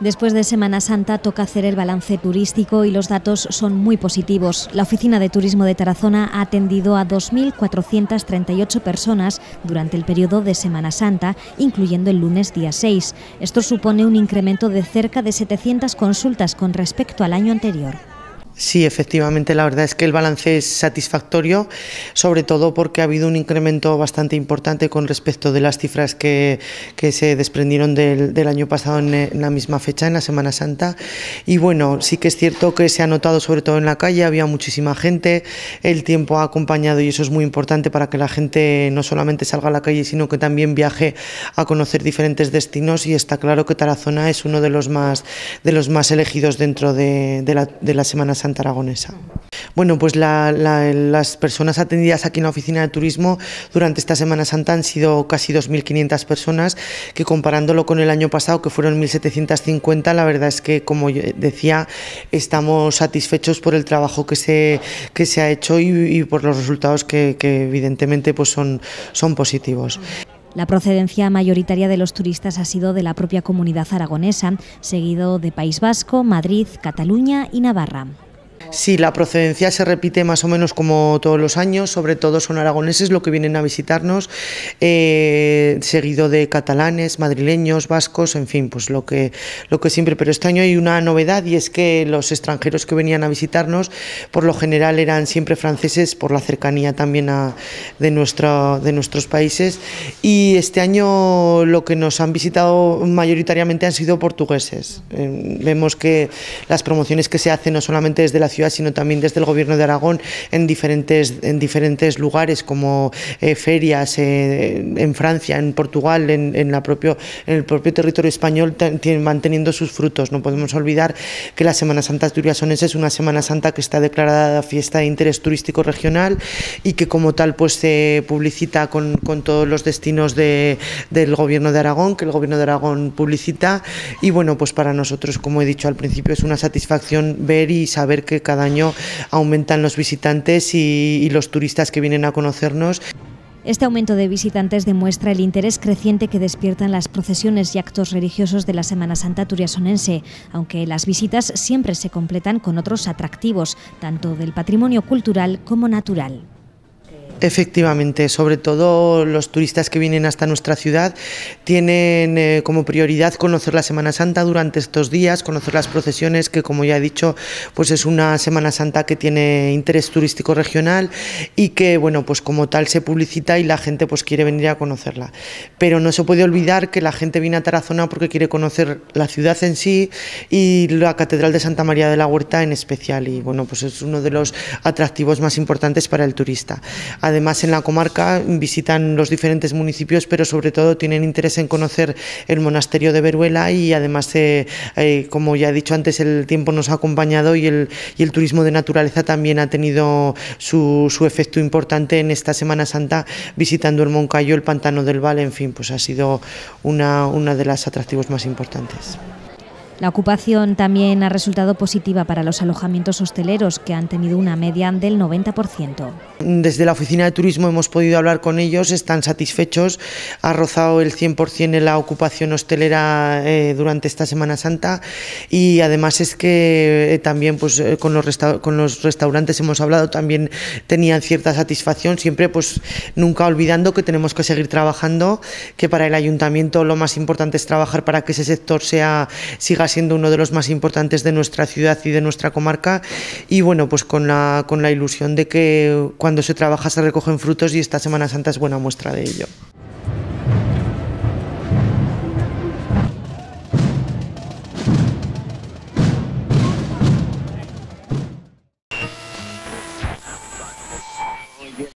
Después de Semana Santa toca hacer el balance turístico y los datos son muy positivos. La Oficina de Turismo de Tarazona ha atendido a 2.438 personas durante el periodo de Semana Santa, incluyendo el lunes día 6. Esto supone un incremento de cerca de 700 consultas con respecto al año anterior. Sí, efectivamente, la verdad es que el balance es satisfactorio, sobre todo porque ha habido un incremento bastante importante con respecto de las cifras que, se desprendieron del, año pasado en, la misma fecha, en la Semana Santa. Y bueno, sí que es cierto que se ha notado, sobre todo en la calle, había muchísima gente, el tiempo ha acompañado y eso es muy importante para que la gente no solamente salga a la calle, sino que también viaje a conocer diferentes destinos y está claro que Tarazona es uno de los más, de los más elegidos dentro de la Semana Santa Aragonesa. Bueno, pues las personas atendidas aquí en la oficina de turismo durante esta Semana Santa han sido casi 2.500 personas, que comparándolo con el año pasado, que fueron 1.750, la verdad es que, como decía, estamos satisfechos por el trabajo que se, que se ha hecho y, por los resultados que, evidentemente pues son, son positivos. La procedencia mayoritaria de los turistas ha sido de la propia comunidad aragonesa, seguido de País Vasco, Madrid, Cataluña y Navarra. Sí, la procedencia se repite más o menos como todos los años, sobre todo son aragoneses los que vienen a visitarnos, eh, seguido de catalanes, madrileños, vascos, en fin, pues lo que, lo que siempre. Pero este año hay una novedad y es que los extranjeros que venían a visitarnos, por lo general eran siempre franceses por la cercanía también de, nuestro, de nuestros países. Y este año lo que nos han visitado mayoritariamente han sido portugueses. Eh, vemos que las promociones que se hacen no solamente desde la ciudad, sino también desde el Gobierno de Aragón en diferentes, en diferentes lugares como eh, ferias eh, en Francia, en Portugal, en, en, la propio, en el propio territorio español, manteniendo sus frutos. No podemos olvidar que la Semana Santa de es una Semana Santa que está declarada fiesta de interés turístico regional y que como tal pues se publicita con, con todos los destinos del Gobierno de Aragón, que el Gobierno de Aragón publicita y bueno, pues para nosotros, como he dicho al principio, es una satisfacción ver y saber que cada año aumentan los visitantes y los turistas que vienen a conocernos. Este aumento de visitantes demuestra el interés creciente que despiertan las procesiones y actos religiosos de la Semana Santa turiasonense, aunque las visitas siempre se completan con otros atractivos, tanto del patrimonio cultural como natural. Efectivamente, sobre todo los turistas que vienen hasta nuestra ciudad tienen eh, como prioridad conocer la Semana Santa durante estos días, conocer las procesiones, que como ya he dicho, pues es una Semana Santa que tiene interés turístico regional y que, bueno, pues como tal se publicita y la gente pues quiere venir a conocerla. Pero no se puede olvidar que la gente viene a Tarazona porque quiere conocer la ciudad en sí y la Catedral de Santa María de la Huerta en especial y, bueno, pues es uno de los atractivos más importantes para el turista. Además, en la comarca visitan los diferentes municipios, pero sobre todo tienen interés en conocer el monasterio de Veruela y además, eh, eh, como ya he dicho antes, el tiempo nos ha acompañado y el, turismo de naturaleza también ha tenido su, efecto importante en esta Semana Santa visitando el Moncayo, el Pantano del Val, en fin, pues ha sido una, una de las atractivos más importantes. La ocupación también ha resultado positiva para los alojamientos hosteleros, que han tenido una media del 90%. Desde la oficina de turismo hemos podido hablar con ellos, están satisfechos, ha rozado el 100% en la ocupación hostelera eh, durante esta Semana Santa y además es que eh, también pues, eh, con, los con los restaurantes hemos hablado, también tenían cierta satisfacción, siempre pues nunca olvidando que tenemos que seguir trabajando, que para el ayuntamiento lo más importante es trabajar para que ese sector sea, siga siendo uno de los más importantes de nuestra ciudad y de nuestra comarca y bueno, pues con la ilusión de que cuando se trabaja se recogen frutos y esta Semana Santa es buena muestra de ello.